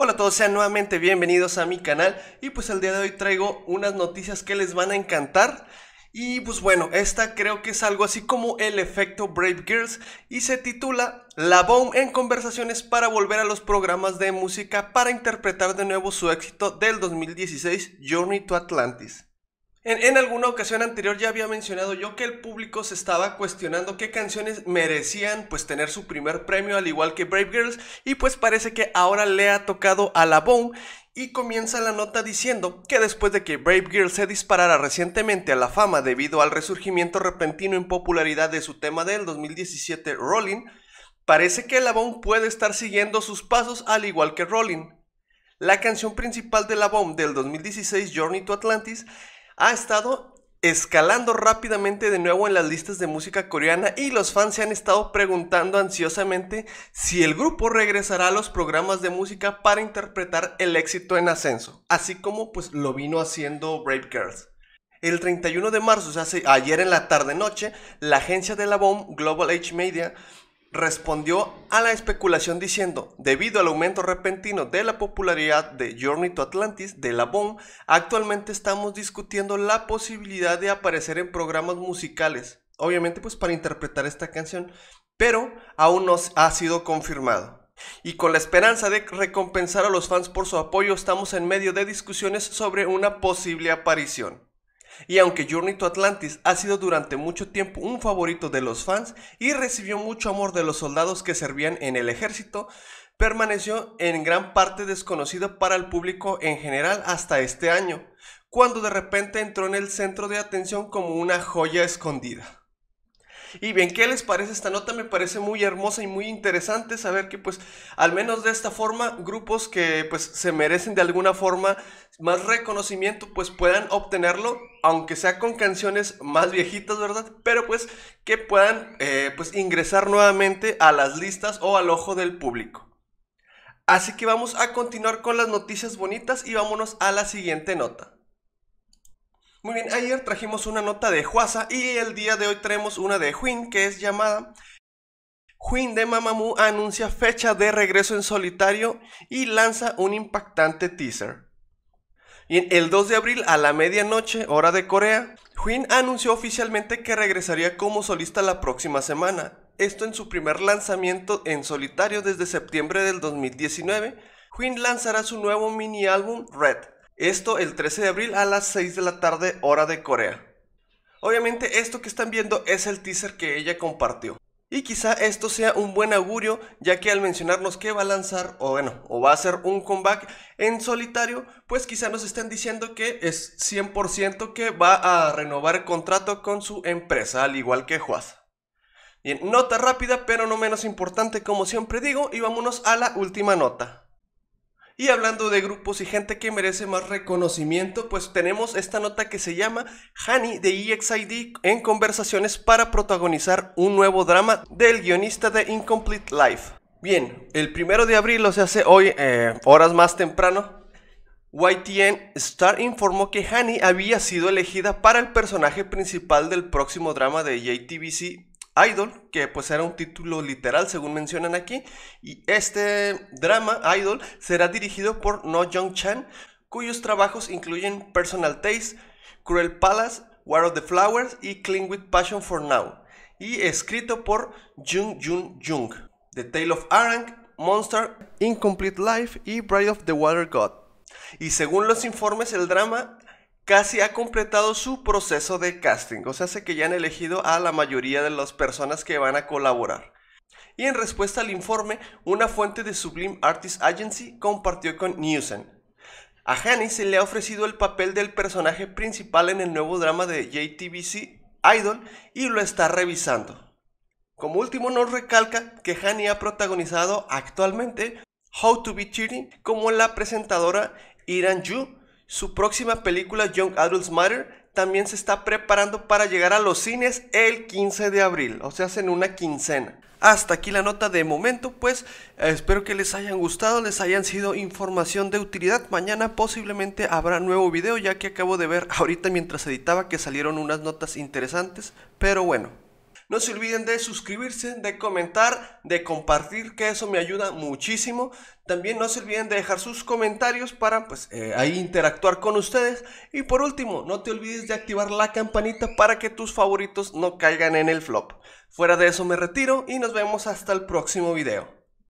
Hola a todos, sean nuevamente bienvenidos a mi canal y pues el día de hoy traigo unas noticias que les van a encantar y pues bueno, esta creo que es algo así como el efecto Brave Girls y se titula La Bomb en conversaciones para volver a los programas de música para interpretar de nuevo su éxito del 2016 Journey to Atlantis. En, alguna ocasión anterior ya había mencionado yo que el público se estaba cuestionando qué canciones merecían pues tener su primer premio al igual que Brave Girls y pues parece que ahora le ha tocado a la Bomb y comienza la nota diciendo que después de que Brave Girls se disparara recientemente a la fama debido al resurgimiento repentino en popularidad de su tema del 2017 Rolling, parece que la Bomb puede estar siguiendo sus pasos al igual que Rolling. La canción principal de la Bomb del 2016 Journey to Atlantis ha estado escalando rápidamente de nuevo en las listas de música coreana y los fans se han estado preguntando ansiosamente si el grupo regresará a los programas de música para interpretar el éxito en ascenso, así como pues lo vino haciendo Brave Girls. El 31 de marzo, o sea, ayer en la tarde-noche, la agencia de la BOM, Global H Media, respondió a la especulación diciendo, debido al aumento repentino de la popularidad de Journey to Atlantis de Labón, actualmente estamos discutiendo la posibilidad de aparecer en programas musicales, obviamente pues para interpretar esta canción, pero aún no ha sido confirmado. Y con la esperanza de recompensar a los fans por su apoyo, estamos en medio de discusiones sobre una posible aparición y aunque Journey to Atlantis ha sido durante mucho tiempo un favorito de los fans y recibió mucho amor de los soldados que servían en el ejército, permaneció en gran parte desconocido para el público en general hasta este año, cuando de repente entró en el centro de atención como una joya escondida. Y bien, ¿qué les parece esta nota? Me parece muy hermosa y muy interesante saber que pues al menos de esta forma grupos que pues se merecen de alguna forma más reconocimiento pues puedan obtenerlo, aunque sea con canciones más viejitas, ¿verdad? Pero pues que puedan eh, pues ingresar nuevamente a las listas o al ojo del público. Así que vamos a continuar con las noticias bonitas y vámonos a la siguiente nota. Muy bien, ayer trajimos una nota de Huasa y el día de hoy traemos una de Huin que es llamada Huin de Mamamoo anuncia fecha de regreso en solitario y lanza un impactante teaser. Y el 2 de abril a la medianoche, hora de Corea, Huin anunció oficialmente que regresaría como solista la próxima semana. Esto en su primer lanzamiento en solitario desde septiembre del 2019, Huin lanzará su nuevo mini álbum Red, esto el 13 de abril a las 6 de la tarde hora de Corea. Obviamente esto que están viendo es el teaser que ella compartió. Y quizá esto sea un buen augurio, ya que al mencionarnos que va a lanzar, o bueno, o va a hacer un comeback en solitario, pues quizá nos estén diciendo que es 100% que va a renovar el contrato con su empresa, al igual que Juaz. Bien, nota rápida, pero no menos importante, como siempre digo, y vámonos a la última nota. Y hablando de grupos y gente que merece más reconocimiento, pues tenemos esta nota que se llama Hani de EXID en conversaciones para protagonizar un nuevo drama del guionista de Incomplete Life. Bien, el primero de abril, o sea, hace hoy, eh, horas más temprano, YTN Star informó que Hani había sido elegida para el personaje principal del próximo drama de JTBC Idol, que pues era un título literal según mencionan aquí, y este drama, Idol, será dirigido por No Jung Chan, cuyos trabajos incluyen Personal Taste, Cruel Palace, War of the Flowers y Cling with Passion for Now, y escrito por Jung Jun Jung, The Tale of Arang, Monster, Incomplete Life y Bride of the Water God. Y según los informes, el drama casi ha completado su proceso de casting, o sea, hace que ya han elegido a la mayoría de las personas que van a colaborar. Y en respuesta al informe, una fuente de Sublime Artist Agency compartió con Newsen. A Hani se le ha ofrecido el papel del personaje principal en el nuevo drama de JTBC, Idol, y lo está revisando. Como último nos recalca que Hani ha protagonizado actualmente How to Be Cheating como la presentadora Iran Yu su próxima película Young Adults Matter también se está preparando para llegar a los cines el 15 de abril, o sea, en una quincena. Hasta aquí la nota de momento, pues eh, espero que les hayan gustado, les hayan sido información de utilidad. Mañana posiblemente habrá nuevo video, ya que acabo de ver ahorita mientras editaba que salieron unas notas interesantes, pero bueno, no se olviden de suscribirse, de comentar, de compartir, que eso me ayuda muchísimo. También no se olviden de dejar sus comentarios para pues eh, ahí interactuar con ustedes. Y por último, no te olvides de activar la campanita para que tus favoritos no caigan en el flop. Fuera de eso me retiro y nos vemos hasta el próximo video.